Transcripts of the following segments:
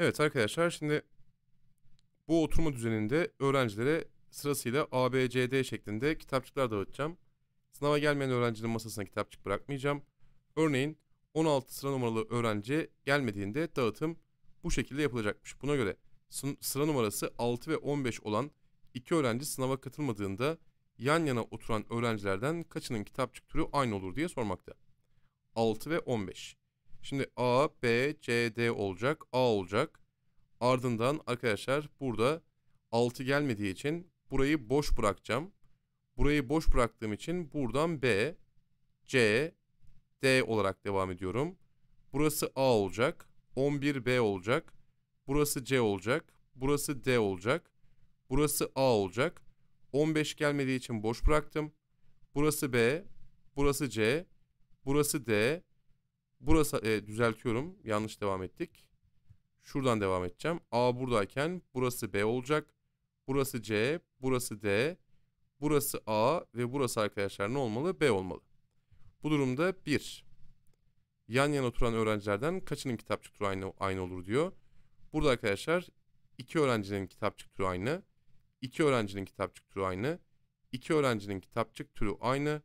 Evet arkadaşlar şimdi bu oturma düzeninde öğrencilere sırasıyla A, B, C, D şeklinde kitapçıklar dağıtacağım. Sınava gelmeyen öğrencinin masasına kitapçık bırakmayacağım. Örneğin 16 sıra numaralı öğrenci gelmediğinde dağıtım bu şekilde yapılacakmış. Buna göre sıra numarası 6 ve 15 olan iki öğrenci sınava katılmadığında yan yana oturan öğrencilerden kaçının kitapçık türü aynı olur diye sormakta. 6 ve 15. Şimdi A, B, C, D olacak. A olacak. Ardından arkadaşlar burada 6 gelmediği için burayı boş bırakacağım. Burayı boş bıraktığım için buradan B, C, D olarak devam ediyorum. Burası A olacak. 11 B olacak. Burası C olacak. Burası D olacak. Burası A olacak. 15 gelmediği için boş bıraktım. Burası B, burası C, burası D, Burası e, düzeltiyorum. Yanlış devam ettik. Şuradan devam edeceğim. A buradayken burası B olacak. Burası C, burası D, burası A ve burası arkadaşlar ne olmalı? B olmalı. Bu durumda 1. Yan yana oturan öğrencilerden kaçının kitapçık türü aynı, aynı olur diyor. Burada arkadaşlar iki öğrencinin kitapçık türü aynı. iki öğrencinin kitapçık türü aynı. iki öğrencinin kitapçık türü aynı.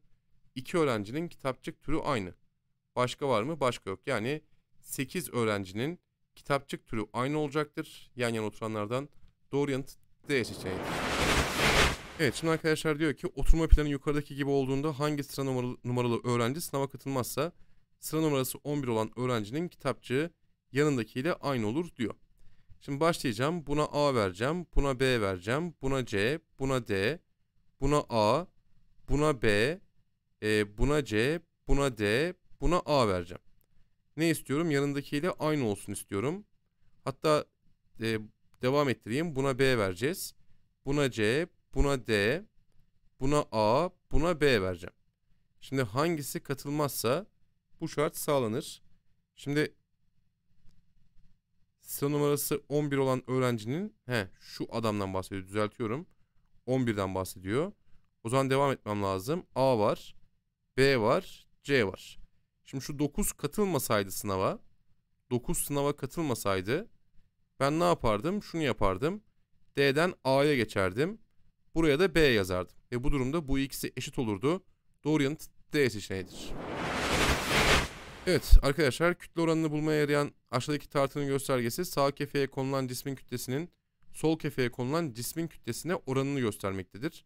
iki öğrencinin kitapçık türü aynı. Başka var mı? Başka yok. Yani 8 öğrencinin kitapçık türü aynı olacaktır. Yan yana oturanlardan doğru yanıt D seçeneğidir. Evet şimdi arkadaşlar diyor ki oturma planı yukarıdaki gibi olduğunda hangi sıra numaralı, numaralı öğrenci sınava katılmazsa sıra numarası 11 olan öğrencinin kitapçığı yanındakiyle aynı olur diyor. Şimdi başlayacağım. Buna A vereceğim. Buna B vereceğim. Buna C. Buna D. Buna A. Buna B. E, buna C. Buna D. Buna A vereceğim. Ne istiyorum? Yanındakiyle aynı olsun istiyorum. Hatta e, devam ettireyim. Buna B vereceğiz. Buna C, buna D, buna A, buna B vereceğim. Şimdi hangisi katılmazsa bu şart sağlanır. Şimdi sıra numarası 11 olan öğrencinin he, şu adamdan bahsediyor düzeltiyorum. 11'den bahsediyor. O zaman devam etmem lazım. A var, B var, C var. Şimdi şu 9 katılmasaydı sınava, 9 sınava katılmasaydı ben ne yapardım? Şunu yapardım. D'den A'ya geçerdim. Buraya da B yazardım. Ve bu durumda bu ikisi eşit olurdu. Doğru yanıt D seçeneğidir. Evet arkadaşlar kütle oranını bulmaya yarayan aşağıdaki tartının göstergesi sağ kefeye konulan cismin kütlesinin sol kefeye konulan cismin kütlesine oranını göstermektedir.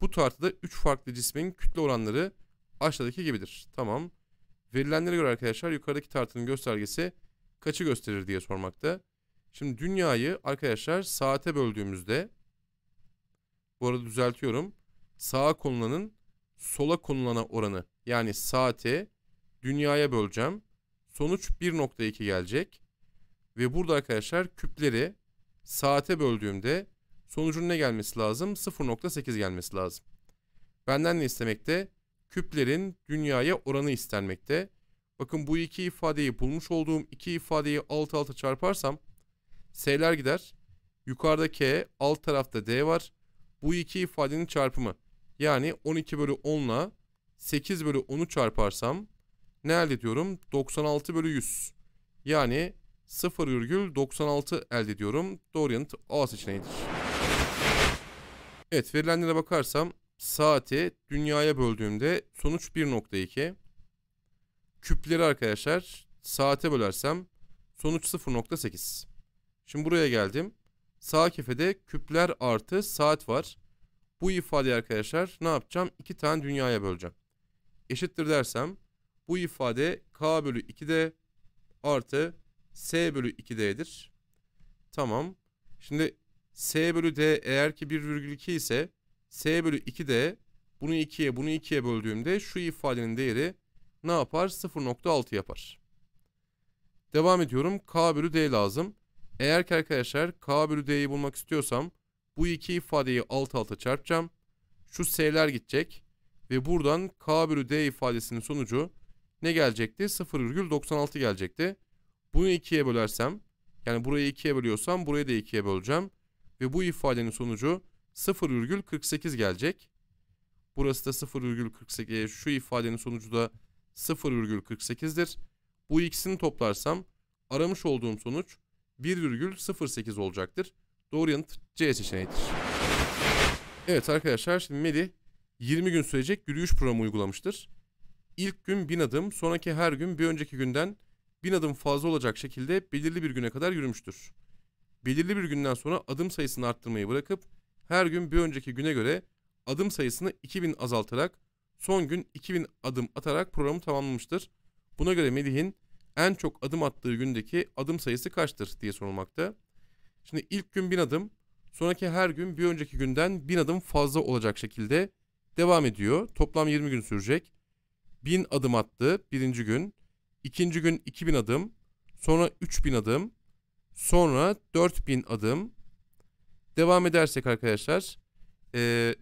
Bu tartıda 3 farklı cismin kütle oranları aşağıdaki gibidir. Tamam. Verilenlere göre arkadaşlar yukarıdaki tartının göstergesi kaçı gösterir diye sormakta. Şimdi dünyayı arkadaşlar saate böldüğümüzde bu arada düzeltiyorum. Sağa konulanın sola konulana oranı yani saate dünyaya böleceğim. Sonuç 1.2 gelecek. Ve burada arkadaşlar küpleri saate böldüğümde sonucun ne gelmesi lazım? 0.8 gelmesi lazım. Benden ne istemekte? küplerin dünyaya oranı istenmekte. Bakın bu iki ifadeyi bulmuş olduğum iki ifadeyi alt alta çarparsam s'ler gider. Yukarıda k, alt tarafta d var. Bu iki ifadenin çarpımı. Yani 12 bölü 10 ile 8 bölü 10'u çarparsam ne elde ediyorum? 96 bölü 100. Yani 0,96 elde ediyorum. Doğru yanıt A seçeneğidir. Evet verilenlere bakarsam saati dünyaya böldüğümde sonuç 1.2. Küpleri arkadaşlar saate bölersem sonuç 0.8. Şimdi buraya geldim. Sağ kefede küpler artı saat var. Bu ifadeyi arkadaşlar ne yapacağım? 2 tane dünyaya böleceğim. Eşittir dersem bu ifade k bölü 2d artı s bölü 2d'dir. Tamam. Şimdi s bölü d eğer ki 1,2 ise S bölü 2 de bunu 2'ye bunu 2'ye böldüğümde şu ifadenin değeri ne yapar? 0.6 yapar. Devam ediyorum. K bölü D lazım. Eğer ki arkadaşlar K bölü D'yi bulmak istiyorsam bu iki ifadeyi alt alta çarpacağım. Şu S'ler gidecek. Ve buradan K bölü D ifadesinin sonucu ne gelecekti? 0,96 gelecekti. Bunu 2'ye bölersem yani burayı 2'ye bölüyorsam burayı da 2'ye böleceğim. Ve bu ifadenin sonucu 0,48 gelecek. Burası da 0,48. E, şu ifadenin sonucu da 0,48'dir. Bu ikisini toplarsam aramış olduğum sonuç 1,08 olacaktır. Doğru yanıt C seçeneğidir. Evet arkadaşlar şimdi Meli 20 gün sürecek yürüyüş programı uygulamıştır. İlk gün 1000 adım, sonraki her gün bir önceki günden 1000 adım fazla olacak şekilde belirli bir güne kadar yürümüştür. Belirli bir günden sonra adım sayısını arttırmayı bırakıp her gün bir önceki güne göre adım sayısını 2000 azaltarak son gün 2000 adım atarak programı tamamlamıştır. Buna göre Melih'in en çok adım attığı gündeki adım sayısı kaçtır diye sorulmakta. Şimdi ilk gün 1000 adım, sonraki her gün bir önceki günden 1000 adım fazla olacak şekilde devam ediyor. Toplam 20 gün sürecek. 1000 adım attı birinci gün. ikinci gün 2000 adım. Sonra 3000 adım. Sonra 4000 adım. Devam edersek arkadaşlar e,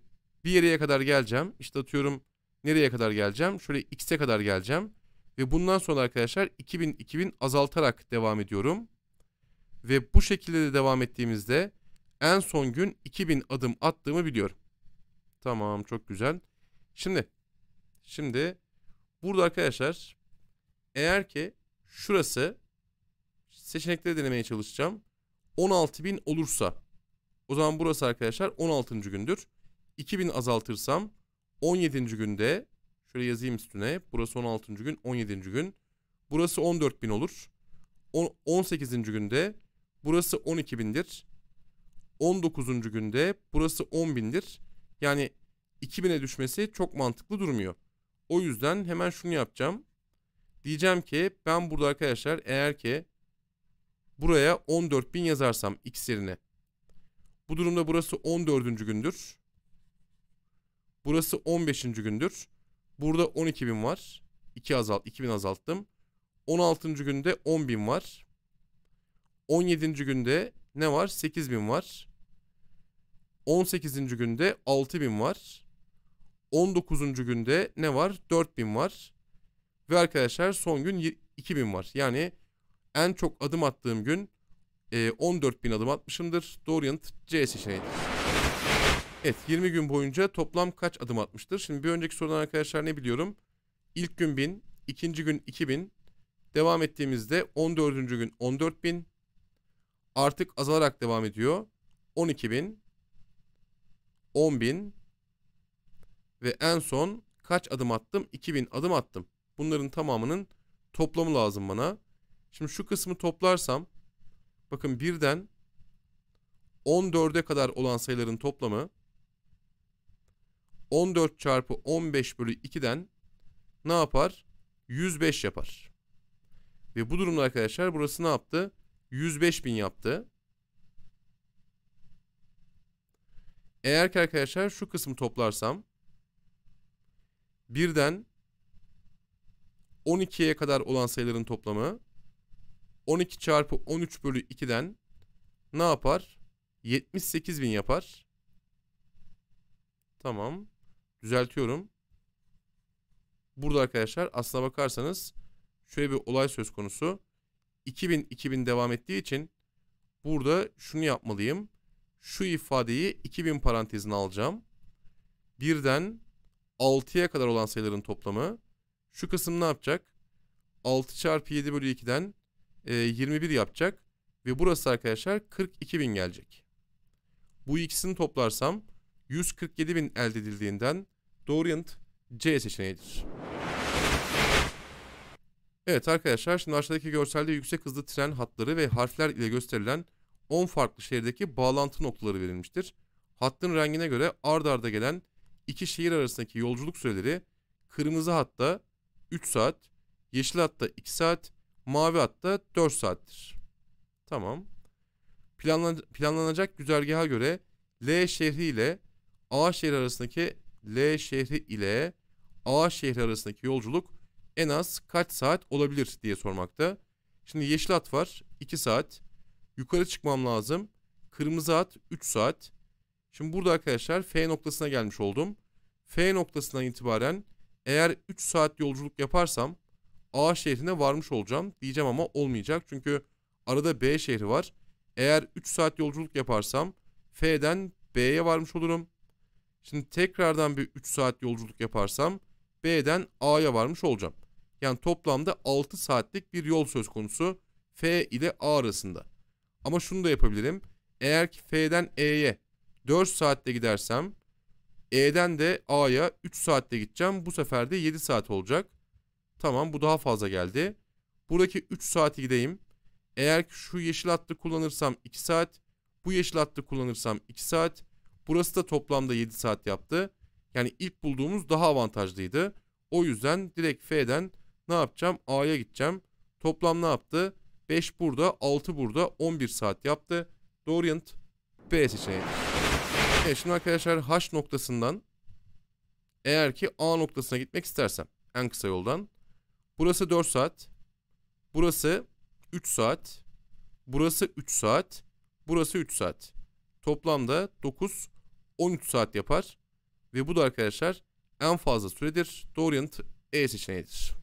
bir yere kadar geleceğim. İşte atıyorum nereye kadar geleceğim? Şöyle x'e kadar geleceğim. Ve bundan sonra arkadaşlar 2000 2000 azaltarak devam ediyorum. Ve bu şekilde de devam ettiğimizde en son gün 2000 adım attığımı biliyorum. Tamam çok güzel. Şimdi şimdi burada arkadaşlar eğer ki şurası seçenekleri denemeye çalışacağım. 16.000 olursa o zaman burası arkadaşlar 16. gündür. 2000 azaltırsam 17. günde şöyle yazayım üstüne. Burası 16. gün 17. gün. Burası 14.000 olur. 18. günde burası 12.000'dir. 19. günde burası 10.000'dir. Yani 2000'e düşmesi çok mantıklı durmuyor. O yüzden hemen şunu yapacağım. Diyeceğim ki ben burada arkadaşlar eğer ki buraya 14.000 yazarsam x yerine bu durumda burası 14. gündür. Burası 15. gündür. Burada 12 bin var. 2 azalt, 2000 azalttım. 16. günde 10 bin var. 17. günde ne var? 8 bin var. 18. günde 6 bin var. 19. günde ne var? 4 bin var. Ve arkadaşlar son gün 2000 var. Yani en çok adım attığım gün e, ee, 14 bin adım atmışımdır. Doğru yanıt C seçeneği. Evet 20 gün boyunca toplam kaç adım atmıştır? Şimdi bir önceki sorudan arkadaşlar ne biliyorum? İlk gün 1000, ikinci gün 2000. Devam ettiğimizde 14. gün 14 bin, Artık azalarak devam ediyor. 12 bin, 10 bin ve en son kaç adım attım? 2000 adım attım. Bunların tamamının toplamı lazım bana. Şimdi şu kısmı toplarsam Bakın birden 14'e kadar olan sayıların toplamı 14 çarpı 15 bölü 2'den ne yapar? 105 yapar. Ve bu durumda arkadaşlar burası ne yaptı? 105 bin yaptı. Eğer ki arkadaşlar şu kısmı toplarsam birden 12'ye kadar olan sayıların toplamı 12 çarpı 13 bölü 2'den ne yapar? 78 bin yapar. Tamam. Düzeltiyorum. Burada arkadaşlar aslına bakarsanız şöyle bir olay söz konusu. 2000 2000 devam ettiği için burada şunu yapmalıyım. Şu ifadeyi 2000 parantezine alacağım. Birden 6'ya kadar olan sayıların toplamı. Şu kısım ne yapacak? 6 çarpı 7 bölü 2'den e, 21 yapacak. Ve burası arkadaşlar 42 bin gelecek. Bu ikisini toplarsam 147 bin elde edildiğinden doğru yanıt C seçeneğidir. Evet arkadaşlar şimdi aşağıdaki görselde yüksek hızlı tren hatları ve harfler ile gösterilen 10 farklı şehirdeki bağlantı noktaları verilmiştir. Hattın rengine göre ard arda gelen iki şehir arasındaki yolculuk süreleri kırmızı hatta 3 saat, yeşil hatta 2 saat, Mavi hatta 4 saattir. Tamam. Planlan planlanacak güzergaha göre L şehri ile A şehri arasındaki L şehri ile A şehri arasındaki yolculuk en az kaç saat olabilir diye sormakta. Şimdi yeşil hat var 2 saat. Yukarı çıkmam lazım. Kırmızı hat 3 saat. Şimdi burada arkadaşlar F noktasına gelmiş oldum. F noktasından itibaren eğer 3 saat yolculuk yaparsam A şehrine varmış olacağım diyeceğim ama olmayacak. Çünkü arada B şehri var. Eğer 3 saat yolculuk yaparsam F'den B'ye varmış olurum. Şimdi tekrardan bir 3 saat yolculuk yaparsam B'den A'ya varmış olacağım. Yani toplamda 6 saatlik bir yol söz konusu F ile A arasında. Ama şunu da yapabilirim. Eğer ki F'den E'ye 4 saatte gidersem E'den de A'ya 3 saatte gideceğim. Bu sefer de 7 saat olacak. Tamam bu daha fazla geldi. Buradaki 3 saati gideyim. Eğer şu yeşil hattı kullanırsam 2 saat. Bu yeşil hattı kullanırsam 2 saat. Burası da toplamda 7 saat yaptı. Yani ilk bulduğumuz daha avantajlıydı. O yüzden direkt F'den ne yapacağım? A'ya gideceğim. Toplam ne yaptı? 5 burada, 6 burada, 11 saat yaptı. Doğru yanıt B seçeneği. Evet şimdi arkadaşlar H noktasından eğer ki A noktasına gitmek istersem en kısa yoldan Burası 4 saat. Burası 3 saat. Burası 3 saat. Burası 3 saat. Toplamda 9 13 saat yapar. Ve bu da arkadaşlar en fazla süredir. Doğru yanıt E seçeneğidir.